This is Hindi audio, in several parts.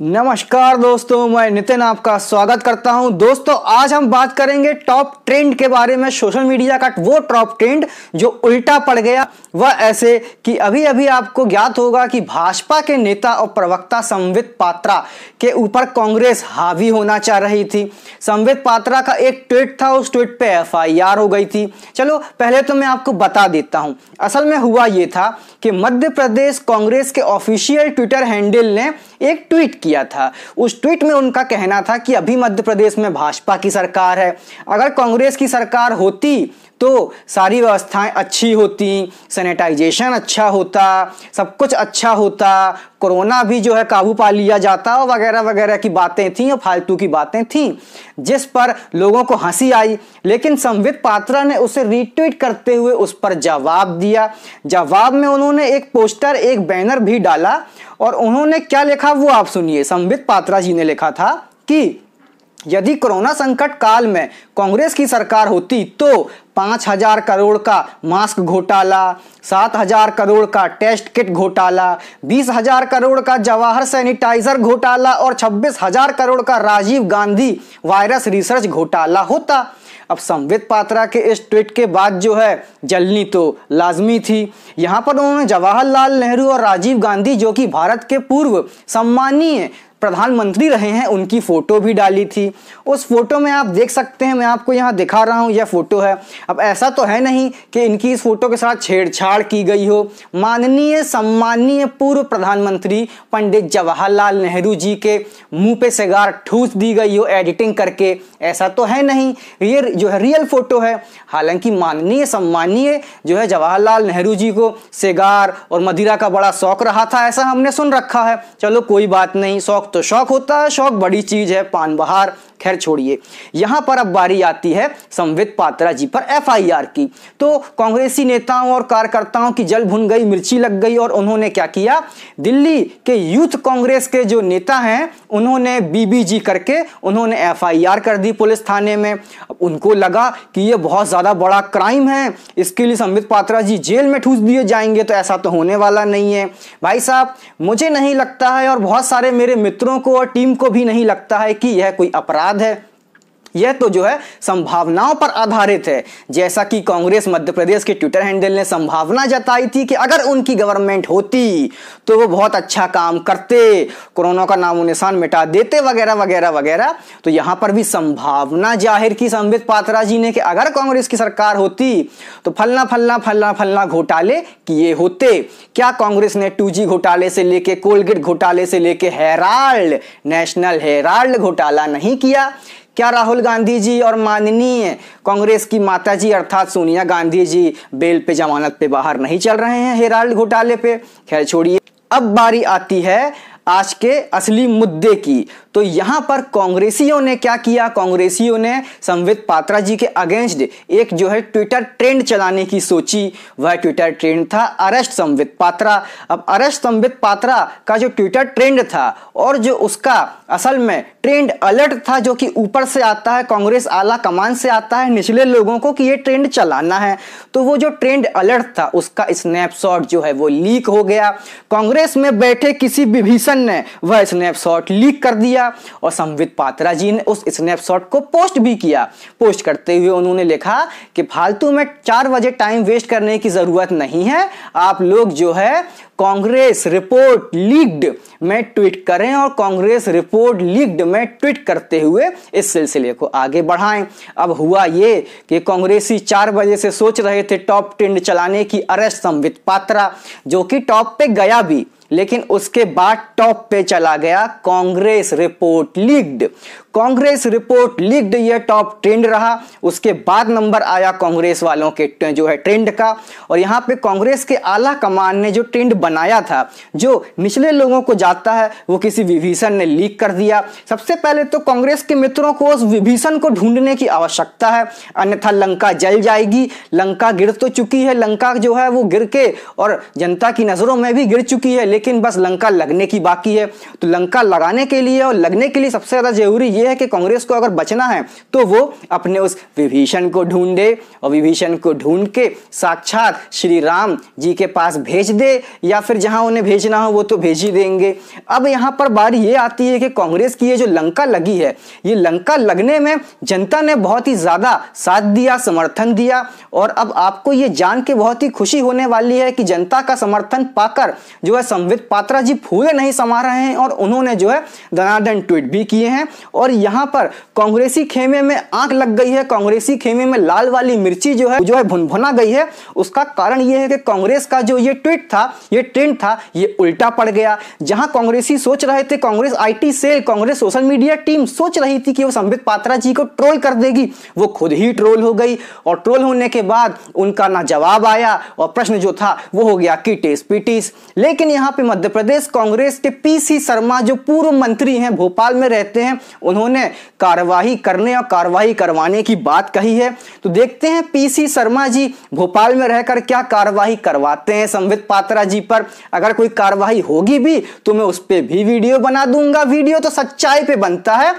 नमस्कार दोस्तों मैं नितिन आपका स्वागत करता हूं दोस्तों आज हम बात करेंगे टॉप ट्रेंड के बारे में सोशल मीडिया का वो टॉप ट्रेंड जो उल्टा पड़ गया वह ऐसे कि अभी अभी आपको ज्ञात होगा कि भाजपा के नेता और प्रवक्ता संवित पात्रा के ऊपर कांग्रेस हावी होना चाह रही थी संवित पात्रा का एक ट्वीट था उस ट्वीट पर एफ हो गई थी चलो पहले तो मैं आपको बता देता हूँ असल में हुआ ये था कि मध्य प्रदेश कांग्रेस के ऑफिशियल ट्विटर हैंडल ने एक ट्वीट किया था उस ट्वीट में उनका कहना था कि अभी मध्य प्रदेश में भाजपा की सरकार है अगर कांग्रेस की सरकार होती तो सारी व्यवस्थाएं अच्छी होती सैनिटाइजेशन अच्छा होता सब कुछ अच्छा होता कोरोना भी जो है काबू पा लिया जाता वगैरह वगैरह की बातें थी और फालतू की बातें थी जिस पर लोगों को हंसी आई लेकिन संवित पात्रा ने उसे रीट्वीट करते हुए उस पर जवाब दिया जवाब में उन्होंने एक पोस्टर एक बैनर भी डाला और उन्होंने क्या लिखा वो आप सुनिए संवित पात्रा जी ने लिखा था कि यदि कोरोना संकट काल में कांग्रेस की सरकार होती तो पाँच हजार करोड़ का मास्क घोटाला सात हजार करोड़ का टेस्ट किट घोटाला बीस हजार करोड़ का जवाहर सैनिटाइजर घोटाला और छब्बीस हजार करोड़ का राजीव गांधी वायरस रिसर्च घोटाला होता अब संवित पात्रा के इस ट्वीट के बाद जो है जलनी तो लाजमी थी यहाँ पर उन्होंने जवाहरलाल नेहरू और राजीव गांधी जो कि भारत के पूर्व सम्मानीय प्रधानमंत्री रहे हैं उनकी फ़ोटो भी डाली थी उस फोटो में आप देख सकते हैं मैं आपको यहाँ दिखा रहा हूँ यह फ़ोटो है अब ऐसा तो है नहीं कि इनकी इस फोटो के साथ छेड़छाड़ की गई हो माननीय सम्माननीय पूर्व प्रधानमंत्री पंडित जवाहरलाल नेहरू जी के मुंह पे सिगार ठूस दी गई हो एडिटिंग करके ऐसा तो है नहीं ये जो है रियल फ़ोटो है हालांकि माननीय सम्मानीय जो है जवाहरलाल नेहरू जी को सिगार और मदिरा का बड़ा शौक रहा था ऐसा हमने सुन रखा है चलो कोई बात नहीं शौक तो शौक होता है शौक बड़ी चीज है पान बहार खैर छोड़िए यहां पर अब बारी आती है संवित पात्रा जी पर एफआईआर की तो कांग्रेसी नेताओं और कार्यकर्ताओं की जल भुन गई मिर्ची लग गई और उन्होंने क्या किया दिल्ली के यूथ कांग्रेस के जो नेता हैं उन्होंने बीबीजी करके उन्होंने एफआईआर कर दी पुलिस थाने में उनको लगा कि ये बहुत ज़्यादा बड़ा क्राइम है इसके लिए संवित पात्रा जी जेल में ठूस दिए जाएंगे तो ऐसा तो होने वाला नहीं है भाई साहब मुझे नहीं लगता है और बहुत सारे मेरे मित्र मित्रों को और टीम को भी नहीं लगता है कि यह कोई अपराध है यह तो जो है संभावनाओं पर आधारित है जैसा कि कांग्रेस मध्य प्रदेश के ट्विटर हैंडल ने संभावना जताई थी कि अगर उनकी गवर्नमेंट होती तो वो बहुत अच्छा काम करते कोरोना का नामो निशान मिटा देते वगैरह वगैरह वगैरह तो यहां पर भी संभावना जाहिर की संबित पात्रा जी ने कि अगर कांग्रेस की सरकार होती तो फलना फलना फलना फलना घोटाले किए होते क्या कांग्रेस ने टू घोटाले से लेके कोलगेट घोटाले से लेके हेराल्ड नेशनल हेराल्ड घोटाला नहीं किया क्या राहुल गांधी जी और माननीय कांग्रेस की माता जी अर्थात सोनिया गांधी जी बेल पे जमानत पे बाहर नहीं चल रहे हैं हेराल्ड घोटाले पे खैर छोड़िए अब बारी आती है आज के असली मुद्दे की तो यहां पर कांग्रेसियों ने क्या किया कांग्रेसियों ने संवित पात्रा जी के अगेंस्ट एक जो है ट्विटर ट्रेंड चलाने की सोची वह ट्विटर ट्रेंड था अरेस्ट संवित पात्रा अब अरेस्ट संवित पात्रा का जो ट्विटर ट्रेंड था और जो उसका असल में ट्रेंड अलर्ट था जो कि ऊपर से आता है कांग्रेस आला कमान से आता है निचले लोगों को कि ये ट्रेंड चलाना है तो वो जो ट्रेंड अलर्ट था उसका स्नैपशॉट जो है वो लीक हो गया कांग्रेस में बैठे किसी विभीषण ने वह स्नैपशॉट लीक कर दिया किया और संवित पात्रा जी ने उस स्नैपशॉट को पोस्ट भी किया पोस्ट करते हुए उन्होंने लिखा कि फालतू में चार बजे टाइम वेस्ट करने की ज़रूरत नहीं है आप लोग जो है कांग्रेस रिपोर्ट लीक्ड में ट्वीट करें और कांग्रेस रिपोर्ट लीक्ड में ट्वीट करते हुए इस सिलसिले को आगे बढ़ाएं अब हुआ ये कि कांग्रेसी चार बजे से सोच रहे थे टॉप टेंड चलाने की अरेस्ट संवित पात्रा जो कि टॉप पे गया भी लेकिन उसके बाद टॉप पे चला गया Congress report leaked Congress report leaked यह टॉप ट्रेंड रहा उसके बाद नंबर आया कांग्रेस वालों के जो है ट्रेंड का और यहाँ पे कांग्रेस के आला कमान ने जो ट्रेंड बना बनाया था जो निचले लोगों को जाता है वो किसी विभीषण ने लीक कर दिया सबसे पहले तो कांग्रेस के मित्रों को उस विभीषण को ढूंढने की आवश्यकता है अन्यथा लंका जल जाएगी लंका गिर तो चुकी है लंका जो है वो गिर के और जनता की नज़रों में भी गिर चुकी है लेकिन बस लंका लगने की बाकी है तो लंका लगाने के लिए और लगने के लिए सबसे ज़्यादा जरूरी यह है कि कांग्रेस को अगर बचना है तो वो अपने उस विभीषण को ढूंढे और विभीषण को ढूंढ के साक्षात श्री राम जी के पास भेज दे या या फिर जहां उन्हें भेजना हो वो तो भेज ही देंगे अब यहां पर बार ये आती है कि कांग्रेस की ये जो लंका लगी है ये लंका लगने में जनता ने बहुत ही ज़्यादा साथ दिया समर्थन दिया और अब आपको ये जान के बहुत ही खुशी होने वाली है कि जनता का समर्थन पाकर जो है संवित पात्रा जी फूले नहीं समा रहे हैं और उन्होंने जो है धनादन ट्वीट भी किए हैं और यहाँ पर कांग्रेसी खेमे में आंख लग गई है कांग्रेसी खेमे में लाल वाली मिर्ची जो है जो है भुनभुना गई है उसका कारण यह है कि कांग्रेस का जो ये ट्वीट था ये ट्रेंड था ये उल्टा पड़ गया जहां कांग्रेसी सोच रहे थे Congress IT cell Congress social media team सोच रही थी कि वो संबित पात्रा जी को ट्रोल कर देगी वो खुद ही ट्रोल हो गई और ट्रोल होने के बाद उनका ना जवाब आया और प्रश्न जो था वो हो गया किटिस पिटिस लेकिन यहाँ पे मध्य प्रदेश कांग्रेस के पीसी शर्मा जो पूर्व मंत्री हैं भोपाल में रहते हैं उन्होंने कार्यवाही करने और कार्यवाही करवाने की बात कही है तो देखते हैं पीसी शर्मा जी भोपाल में रहकर क्या कार्यवाही करवाते हैं संबित पात्रा जी पर अगर कोई कार्रवाई होगी भी तो मैं उस पर भी वीडियो बना दूंगा वीडियो तो सच्चाई पे बनता है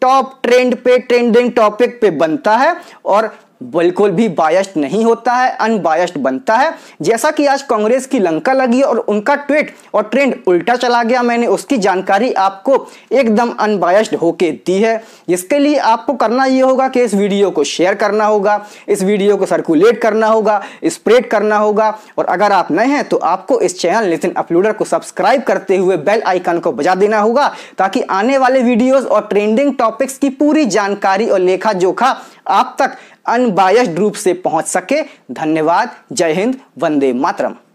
टॉप ट्रेंड पे ट्रेंडिंग टॉपिक पे बनता है और बिल्कुल भी बायस्ड नहीं होता है अनबायस्ड बनता है जैसा कि आज कांग्रेस की लंका लगी और उनका ट्वीट और ट्रेंड उल्टा चला गया मैंने उसकी जानकारी आपको एकदम अनबायस्ड होके दी है इसके लिए आपको करना ये होगा कि इस वीडियो को शेयर करना होगा इस वीडियो को सर्कुलेट करना होगा स्प्रेड करना होगा और अगर आप नए हैं तो आपको इस चैनल नितिन अपलोडर को सब्सक्राइब करते हुए बेल आइकन को बजा देना होगा ताकि आने वाले वीडियोज़ और ट्रेंडिंग टॉपिक्स की पूरी जानकारी और लेखा जोखा आप तक अनबायस्ड रूप से पहुंच सके धन्यवाद जय हिंद वंदे मातरम